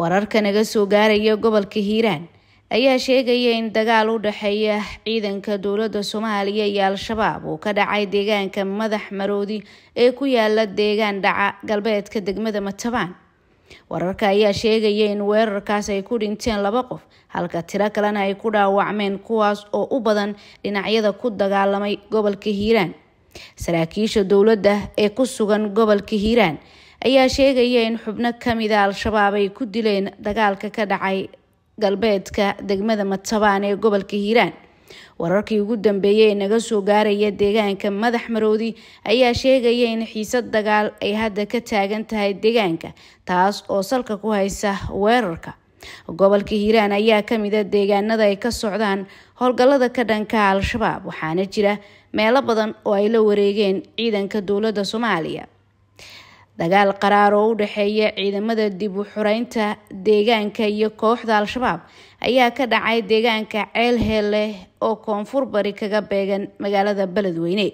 wararka naga soo gaaraya gobolka hiiraan ayaa sheegaya in dagaal u dhexeeya ciidanka dowladda soomaaliya iyo al-shabaab uu ka dhacay deegaanka madax maroodi ee ku yaala deegaan dhaca galbeedka degmada matabaan wararka ayaa sheegaya in weerarkaas ay ku dhinteen laba qof halka tiro kalena ay ku dhaawacmeen kuwaas oo u badan dhinacyada ku dagaalamay gobolka hiiraan saraakiisha dowladda ee ku sugan gobolka hiiraan ayaa sheegaya in xubno a ah al-shabaab ay ku dileen dagaalka ka dhacay galbeedka degmada matabaan ee gobolka hiiraan wararkii ugu dambeeyey ee naga soo gaaraya deegaanka madax maroodi ayaa sheegaya in xiisad dagaal ay hadda ka taagan tahay deegaanka taas oo salka ku haysa weerarka gobolka hiiraan ayaa kamid a ah deegaanada ay ka socdaan howlgallada ka dhanka al-shabaab waxaana jira meelo badan oo ay la wareegeen ciidanka dowladda soomaaliya dagaal qaraar oo u dhexeeya ciidamada dib u xureynta deegaanka iyo kooxda al-shabaab ayaa ka dhacay deegaanka ceel heelle oo koonfur bari kaga beegan magaalada beledweyne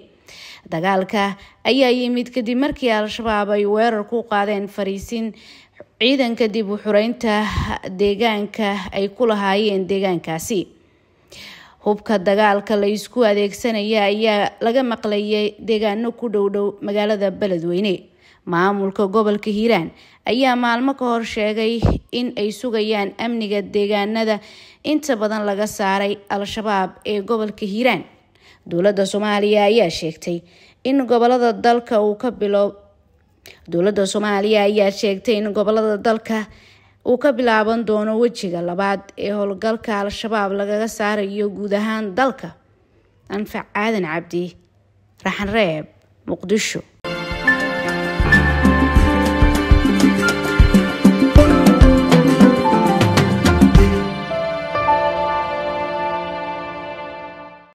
dagaalka ayaa yimid kadib markii al-shabaab ay weerar ku qaadeen fariisin ciidanka dib u xureynta deegaanka ay ku lahaayeen deegaankaasi hubka dagaalka la isku adeegsanaya ayaa laga maqlayay deegaano ku dhowdhow magaalada beledweyne maamulka gobolka hiiraan ayaa maalmo ka hor sheegay in ay sugayaan amniga deegaanada inta badan laga saaray al-shabaab ee gobolka hiiraan dowladda soomaaliya ayaa sheegtay in gobolada dalka uu ka bilo dowladda soomaaliya ayaa sheegtay in gobolada dalka uu ka bilaaban doono wejiga labaad ee howlgalka al-shabaab lagaga saarayo guud ahaan dalka anfac aadan cabdi raxanreeb muqdisho